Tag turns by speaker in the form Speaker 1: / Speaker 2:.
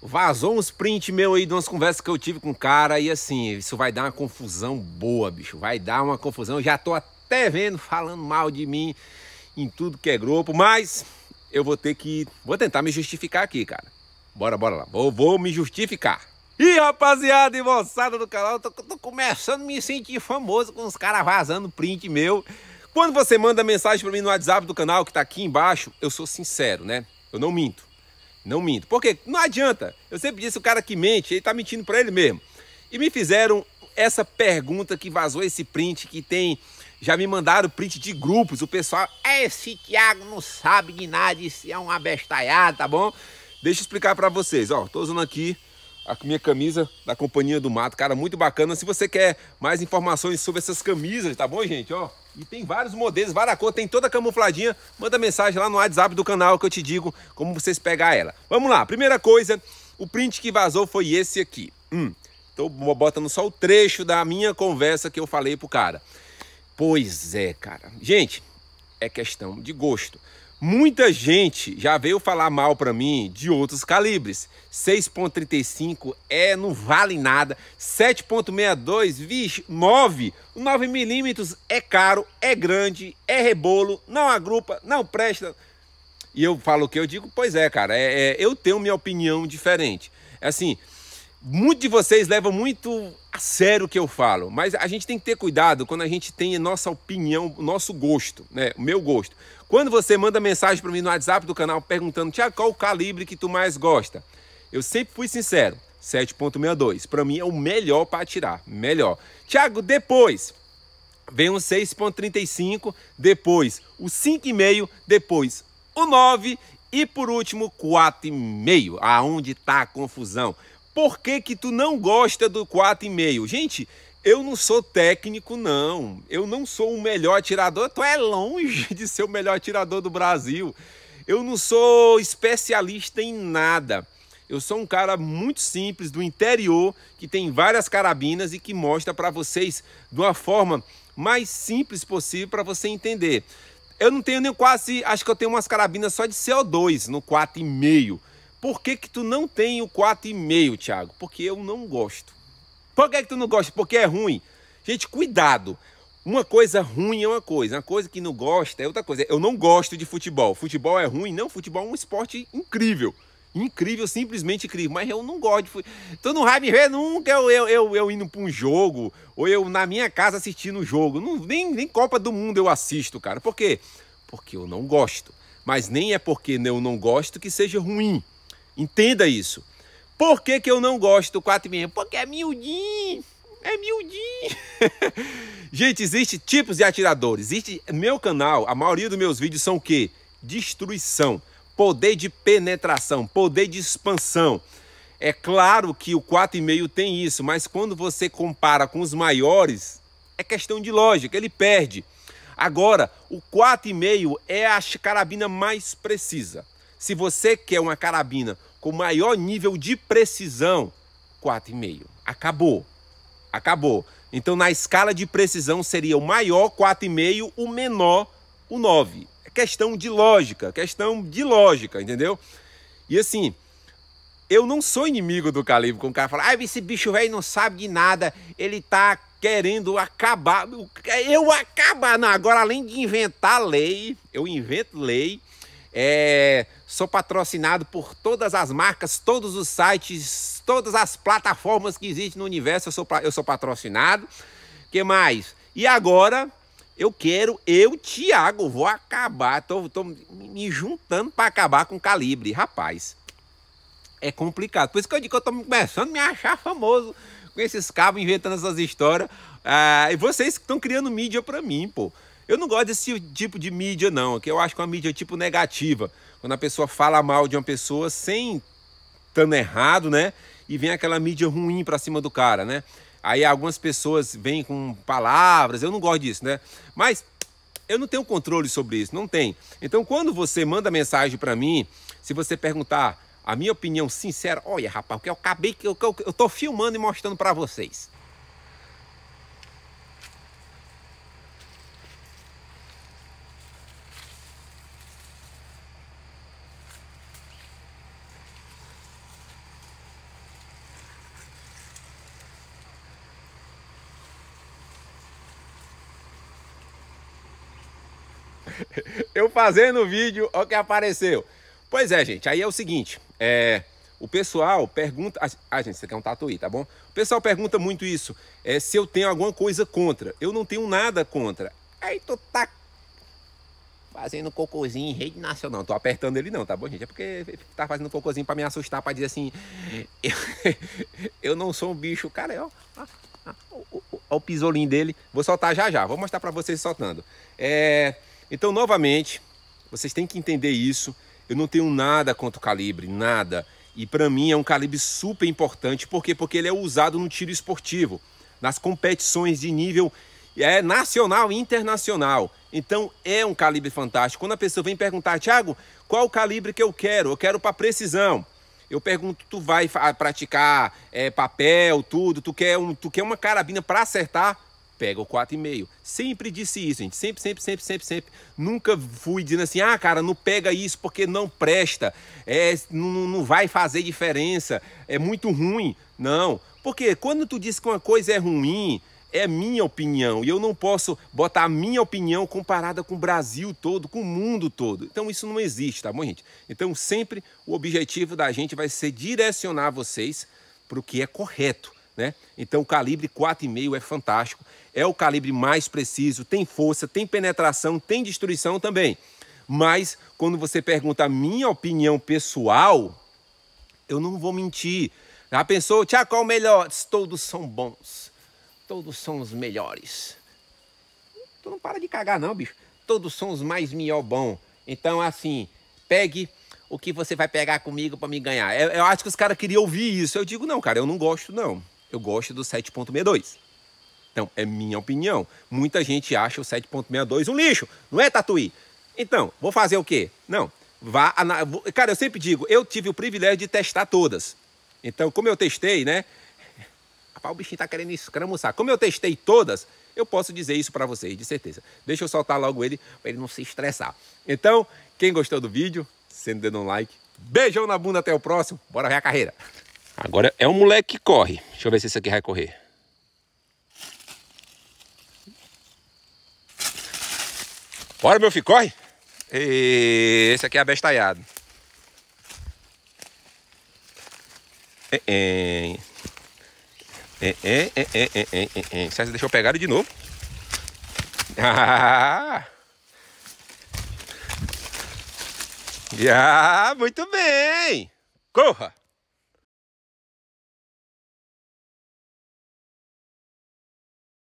Speaker 1: Vazou uns print meu aí de umas conversas que eu tive com o cara e assim, isso vai dar uma confusão boa, bicho. Vai dar uma confusão. Eu já tô até vendo falando mal de mim em tudo que é grupo, mas eu vou ter que. Vou tentar me justificar aqui, cara. Bora, bora lá. Vou, vou me justificar. E rapaziada e moçada do canal, tô, tô começando a me sentir famoso com os caras vazando print meu. Quando você manda mensagem para mim no WhatsApp do canal, que tá aqui embaixo, eu sou sincero, né? Eu não minto. Não minto. Porque não adianta. Eu sempre disse o cara que mente, ele está mentindo para ele mesmo. E me fizeram essa pergunta que vazou esse print que tem. Já me mandaram print de grupos. O pessoal, é, esse Thiago não sabe de nada, isso é um abestalhado, tá bom? Deixa eu explicar para vocês. Ó, tô usando aqui a minha camisa da Companhia do Mato, cara, muito bacana. Se você quer mais informações sobre essas camisas, tá bom, gente? Ó, e tem vários modelos, várias cores, tem toda camufladinha. Manda mensagem lá no WhatsApp do canal que eu te digo como vocês pegar ela. Vamos lá, primeira coisa, o print que vazou foi esse aqui. Hum, tô então botando só o trecho da minha conversa que eu falei pro cara. Pois é, cara. Gente, é questão de gosto. Muita gente já veio falar mal para mim de outros calibres. 6.35 é, não vale nada. 7.62, vixe, 9. 9 milímetros é caro, é grande, é rebolo, não agrupa, não presta. E eu falo o que eu digo, pois é, cara, é, é, eu tenho minha opinião diferente. É assim, muitos de vocês levam muito a sério o que eu falo, mas a gente tem que ter cuidado quando a gente tem a nossa opinião, nosso gosto, né? O meu gosto. Quando você manda mensagem para mim no WhatsApp do canal perguntando, Tiago, qual o calibre que tu mais gosta? Eu sempre fui sincero, 7.62. Para mim é o melhor para atirar, melhor. Tiago, depois vem o 6.35, depois o 5,5, depois o 9 e por último 4,5. Aonde está a confusão? Por que, que tu não gosta do 4,5? Gente, eu não sou técnico, não. Eu não sou o melhor atirador. Tu é longe de ser o melhor atirador do Brasil. Eu não sou especialista em nada. Eu sou um cara muito simples do interior que tem várias carabinas e que mostra para vocês de uma forma mais simples possível para você entender. Eu não tenho nem quase, acho que eu tenho umas carabinas só de CO2 no 4,5. Por que que tu não tem o 4,5, Thiago? Porque eu não gosto. Por que, é que tu não gosta? Porque é ruim. Gente, cuidado. Uma coisa ruim é uma coisa, uma coisa que não gosta é outra coisa. Eu não gosto de futebol. Futebol é ruim? Não, futebol é um esporte incrível. Incrível, simplesmente incrível. Mas eu não gosto de futebol. Tu não vai me ver nunca eu, eu, eu, eu indo para um jogo, ou eu na minha casa assistindo um jogo. Não, nem, nem Copa do Mundo eu assisto, cara. Por quê? Porque eu não gosto. Mas nem é porque eu não gosto que seja ruim. Entenda isso. Por que, que eu não gosto do 4 e meia? Porque é miudinho, é miudinho. Gente, existe tipos de atiradores. Existe meu canal, a maioria dos meus vídeos são o quê? Destruição, poder de penetração, poder de expansão. É claro que o 4,5 tem isso, mas quando você compara com os maiores, é questão de lógica, ele perde. Agora, o 4,5 é a carabina mais precisa. Se você quer uma carabina com maior nível de precisão, 4,5. Acabou. Acabou. Então, na escala de precisão, seria o maior 4,5, o menor o 9. É questão de lógica, questão de lógica, entendeu? E assim, eu não sou inimigo do calibre, com o cara fala, ah, esse bicho velho não sabe de nada, ele tá querendo acabar. Eu acabar, não, agora além de inventar lei, eu invento lei é, sou patrocinado por todas as marcas, todos os sites, todas as plataformas que existem no universo. Eu sou, eu sou patrocinado. que mais? E agora eu quero, eu, Thiago, vou acabar. Tô, tô me juntando para acabar com o Calibre. Rapaz, é complicado. Por isso que eu digo que eu tô começando a me achar famoso com esses cabos inventando essas histórias. Ah, e vocês que estão criando mídia para mim, pô. Eu não gosto desse tipo de mídia, não, que eu acho que é uma mídia tipo negativa, quando a pessoa fala mal de uma pessoa sem estando errado, né? E vem aquela mídia ruim pra cima do cara, né? Aí algumas pessoas vêm com palavras, eu não gosto disso, né? Mas eu não tenho controle sobre isso, não tem. Então quando você manda mensagem para mim, se você perguntar a minha opinião sincera, olha rapaz, o que eu acabei que eu, eu, eu tô filmando e mostrando para vocês. eu fazendo o vídeo, olha o que apareceu. Pois é, gente, aí é o seguinte, é, o pessoal pergunta... Ah, ah gente, você quer é um tatuí, tá bom? O pessoal pergunta muito isso, é, se eu tenho alguma coisa contra. Eu não tenho nada contra. Aí tu tá fazendo cocôzinho em rede nacional. Não tô apertando ele não, tá bom, gente? É porque tá fazendo cocôzinho pra me assustar, pra dizer assim... Eu, eu não sou um bicho, cara, é, ó... Olha o, o pisolinho dele. Vou soltar já já. Vou mostrar pra vocês soltando. É... Então, novamente, vocês têm que entender isso. Eu não tenho nada contra o calibre, nada. E para mim é um calibre super importante. Por quê? Porque ele é usado no tiro esportivo, nas competições de nível é, nacional e internacional. Então é um calibre fantástico. Quando a pessoa vem perguntar, Thiago, qual o calibre que eu quero? Eu quero para precisão. Eu pergunto, tu vai praticar é, papel, tudo? Tu quer, um, tu quer uma carabina para acertar? pega o 4,5. Sempre disse isso, gente. Sempre, sempre, sempre, sempre, sempre. Nunca fui dizendo assim, ah, cara, não pega isso porque não presta. É, não, não vai fazer diferença. É muito ruim. Não. Porque quando tu diz que uma coisa é ruim, é minha opinião e eu não posso botar a minha opinião comparada com o Brasil todo, com o mundo todo. Então isso não existe, tá bom, gente? Então sempre o objetivo da gente vai ser direcionar vocês para o que é correto né? Então o calibre 4,5 é fantástico, é o calibre mais preciso, tem força, tem penetração, tem destruição também. Mas quando você pergunta a minha opinião pessoal, eu não vou mentir. Já pensou, Tiago, qual é o melhor? Todos são bons, todos são os melhores. Tu não para de cagar não, bicho. Todos são os mais melhor bom. Então assim, pegue o que você vai pegar comigo para me ganhar. Eu, eu acho que os caras queriam ouvir isso. Eu digo, não, cara, eu não gosto não eu gosto do 7.62. Então, é minha opinião. Muita gente acha o 7.62 um lixo, não é, Tatuí? Então, vou fazer o quê? Não, vá... Cara, eu sempre digo, eu tive o privilégio de testar todas. Então, como eu testei, né? Rapaz, o bichinho tá querendo escramuçar. Como eu testei todas, eu posso dizer isso para vocês, de certeza. Deixa eu soltar logo ele, para ele não se estressar. Então, quem gostou do vídeo, sendo dando um like. Beijão na bunda, até o próximo. Bora ver a carreira. Agora é um moleque que corre. Deixa eu ver se esse aqui vai correr. Bora, meu filho, corre. esse aqui é abestalhado. É, é, é, é, é, é, é, é. é, é. Deixa eu pegar ele de novo. Ah! muito bem! Corra!